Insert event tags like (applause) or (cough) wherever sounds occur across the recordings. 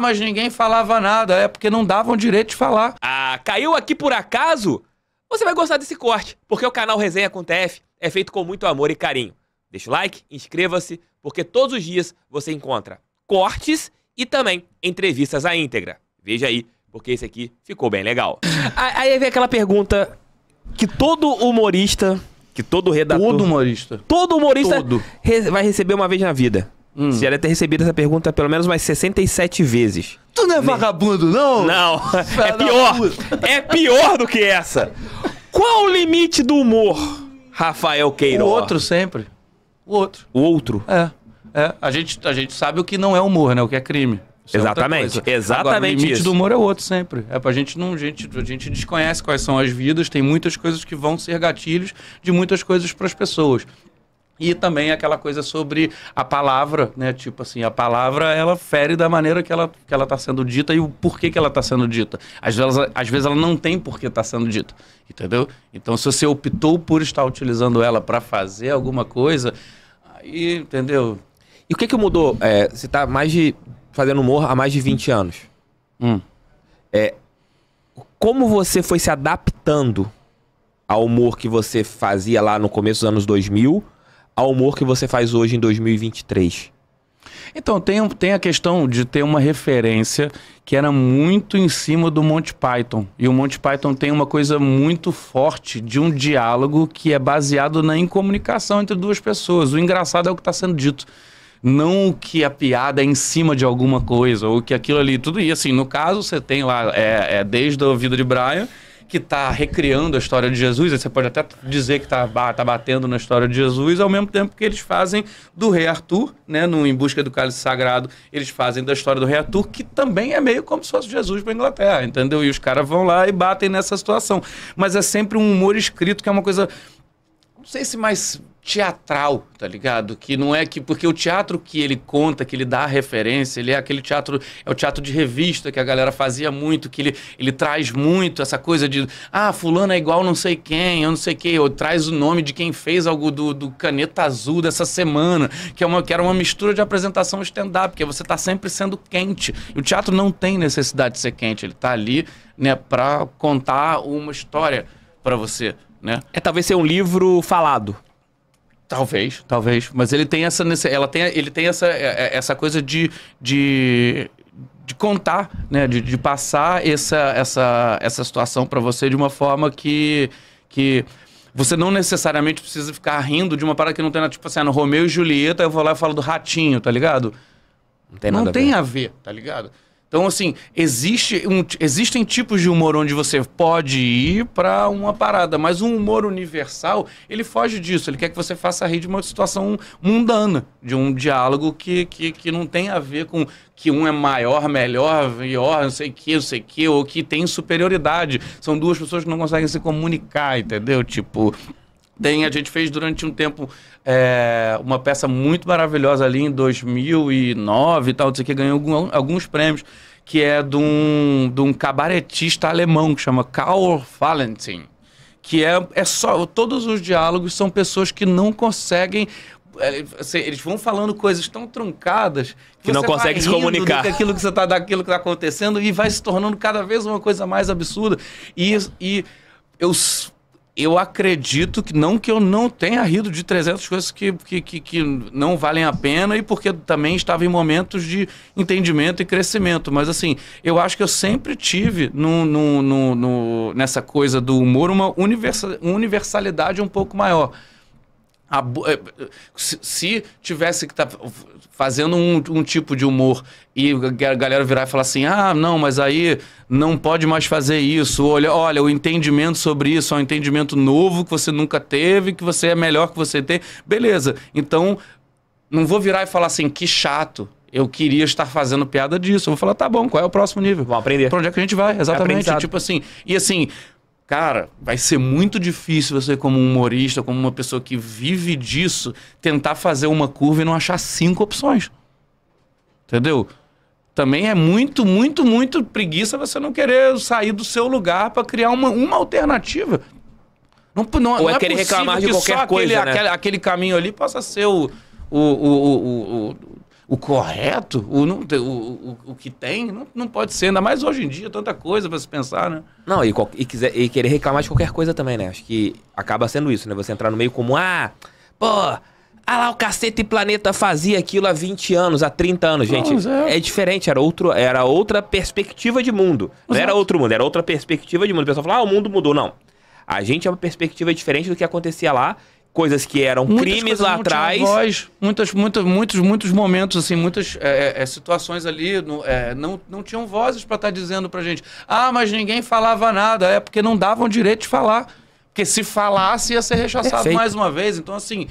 mas ninguém falava nada. É porque não davam direito de falar. Ah, caiu aqui por acaso? Você vai gostar desse corte, porque o canal Resenha com TF é feito com muito amor e carinho. Deixa o like, inscreva-se, porque todos os dias você encontra cortes e também entrevistas à íntegra. Veja aí, porque esse aqui ficou bem legal. aí vem aquela pergunta que todo humorista, que todo redator... Todo humorista. Todo humorista todo. vai receber uma vez na vida. Hum. Você já deve ter recebido essa pergunta pelo menos umas 67 vezes. Tu não é vagabundo, não? Não. é pior. É pior do que essa. Qual o limite do humor, Rafael Queiroz? O outro sempre. O outro. O outro? É. é. A, gente, a gente sabe o que não é humor, né? O que é crime. Isso é exatamente, é exatamente Agora, O limite isso. do humor é o outro sempre. É pra gente não. A gente, a gente desconhece quais são as vidas, tem muitas coisas que vão ser gatilhos de muitas coisas para as pessoas. E também aquela coisa sobre a palavra, né? Tipo assim, a palavra ela fere da maneira que ela, que ela tá sendo dita e o porquê que ela está sendo dita. Às vezes, às vezes ela não tem porquê está sendo dita, entendeu? Então, se você optou por estar utilizando ela para fazer alguma coisa, aí, entendeu? E o que que mudou? É, você está mais de. fazendo humor há mais de 20 anos. Hum. É, como você foi se adaptando ao humor que você fazia lá no começo dos anos 2000? ao humor que você faz hoje em 2023? Então, tem, tem a questão de ter uma referência que era muito em cima do Monty Python. E o Monty Python tem uma coisa muito forte de um diálogo que é baseado na incomunicação entre duas pessoas. O engraçado é o que está sendo dito. Não que a piada é em cima de alguma coisa, ou que aquilo ali, tudo. E assim, no caso, você tem lá, é, é desde a vida de Brian que está recriando a história de Jesus, você pode até dizer que está tá batendo na história de Jesus, ao mesmo tempo que eles fazem do rei Arthur, né, no Em Busca do Cálice Sagrado, eles fazem da história do rei Arthur, que também é meio como se fosse Jesus para Inglaterra, entendeu? E os caras vão lá e batem nessa situação. Mas é sempre um humor escrito que é uma coisa não sei se mais teatral, tá ligado? Que não é que porque o teatro que ele conta, que ele dá referência, ele é aquele teatro, é o teatro de revista que a galera fazia muito, que ele, ele traz muito essa coisa de ah, fulano é igual não sei quem, eu não sei quem, ou traz o nome de quem fez algo do, do caneta azul dessa semana, que é uma que era uma mistura de apresentação stand up, porque é você tá sempre sendo quente. E o teatro não tem necessidade de ser quente, ele tá ali, né, para contar uma história para você né? É talvez ser um livro falado. Talvez, talvez. Mas ele tem essa, ela tem, ele tem essa, é, é, essa coisa de, de, de contar, né? De, de passar essa, essa, essa situação para você de uma forma que, que você não necessariamente precisa ficar rindo de uma parada que não tem nada. Tipo assim, ah, no Romeu e Julieta, eu vou lá e falo do ratinho, tá ligado? Não tem nada não a ver. Não tem a ver, tá ligado? Então, assim, existe um, existem tipos de humor onde você pode ir para uma parada, mas um humor universal, ele foge disso. Ele quer que você faça rir de uma situação mundana, de um diálogo que, que, que não tem a ver com que um é maior, melhor, pior, não sei o que, não sei o que, ou que tem superioridade. São duas pessoas que não conseguem se comunicar, entendeu? Tipo, tem, a gente fez durante um tempo é, uma peça muito maravilhosa ali em 2009 e tal, não sei o que, ganhou alguns prêmios, que é de um, de um cabaretista alemão que chama Karl Valentin. Que é, é só. Todos os diálogos são pessoas que não conseguem eh, assim, eles vão falando coisas tão truncadas que, que não consegue se comunicar aquilo que está daquilo que está acontecendo e vai se tornando cada vez uma coisa mais absurda e, e eu eu acredito que não que eu não tenha rido de 300 coisas que, que, que, que, não valem a pena e porque também estava em momentos de entendimento e crescimento. Mas assim, eu acho que eu sempre tive no, no, no, no nessa coisa do humor uma universalidade um pouco maior. Eh, se tivesse que estar tá fazendo um, um, tipo de humor e a galera virar e falar assim: ah, não, mas aí não pode mais fazer isso. Olha, olha, o entendimento sobre isso é um entendimento novo que você nunca teve, que você é melhor que você tem. Beleza. Então, não vou virar e falar assim: que chato. Eu queria estar fazendo piada disso. Eu vou falar, tá bom, qual é o próximo nível? Vamos aprender. Pra onde é que a gente vai? Exatamente. É tipo assim. E assim, Cara, vai ser muito difícil você, como um humorista, como uma pessoa que vive disso, tentar fazer uma curva e não achar cinco opções. Entendeu? Também é muito, muito, muito preguiça você não querer sair do seu lugar para criar uma, uma alternativa. Não, não, Ou é não é, é querer reclamar de qualquer coisa, aquele, né? aquele, aquele caminho ali possa ser o, o, o, o, o correto, o, não, o, o, o que tem, não, não pode ser. Ainda mais hoje em dia, tanta coisa para se pensar, né? Não, e, e, quiser, e querer reclamar de qualquer coisa também, né? Acho que acaba sendo isso, né? Você entrar no meio como ah, pô, ah lá, o cacete planeta fazia aquilo há 20 anos, há 30 anos, gente. Não, é. é diferente, era, outro, era outra perspectiva de mundo. Não era outro mundo, era outra perspectiva de mundo. O pessoal fala, ah, o mundo mudou. Não. A gente é uma perspectiva diferente do que acontecia lá coisas que eram muitas crimes lá atrás. Voz, muitas, muitas, muitos, muitos momentos, assim, muitas é, é, é situações ali no, é, não, não tinham vozes para estar tá dizendo pra gente. Ah, mas ninguém falava nada. É porque não davam direito de falar. Porque se falasse, ia ser rechaçado Perfeito. mais uma vez. Então, assim,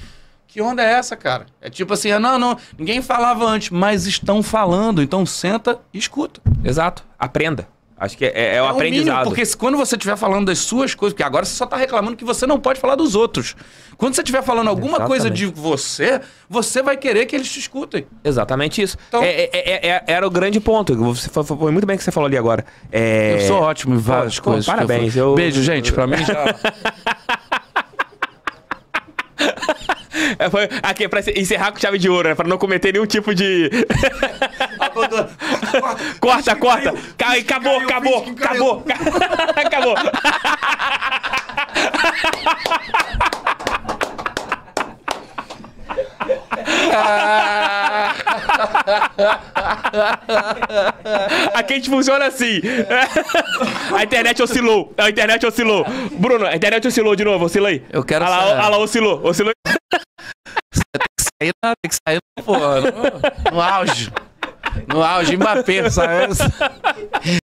que onda é essa, cara? É tipo assim, ah, não, não, ninguém falava antes, mas estão falando. Então senta e escuta. Exato. Aprenda. Acho que é, é, é o é aprendizado. Mínimo, porque quando você estiver falando das suas coisas, porque agora você só está reclamando que você não pode falar dos outros. Quando você estiver falando alguma Exatamente. coisa de você, você vai querer que eles te escutem. Exatamente isso. Então, é, é, é era o grande ponto. Você foi, foi, muito bem que você falou ali agora. Eu sou ótimo em várias coisas. Pô, parabéns. eu... Beijo, gente. Para mim já. (laughs) É, foi, aqui, pra encerrar com chave de ouro, né? Pra não cometer nenhum tipo de. (laughs) Corta, corta. corta, corta. Cai, acabou, acabou, acabou. (laughs) Acabou. a gente funciona assim. A internet oscilou. A internet oscilou. Bruno, a internet oscilou de novo. Oscila aí. Eu quero saber. oscilou. Oscilou. Tem que sair, tem que sair, no No, no auge. No auge, Mbappé, sabe? (laughs)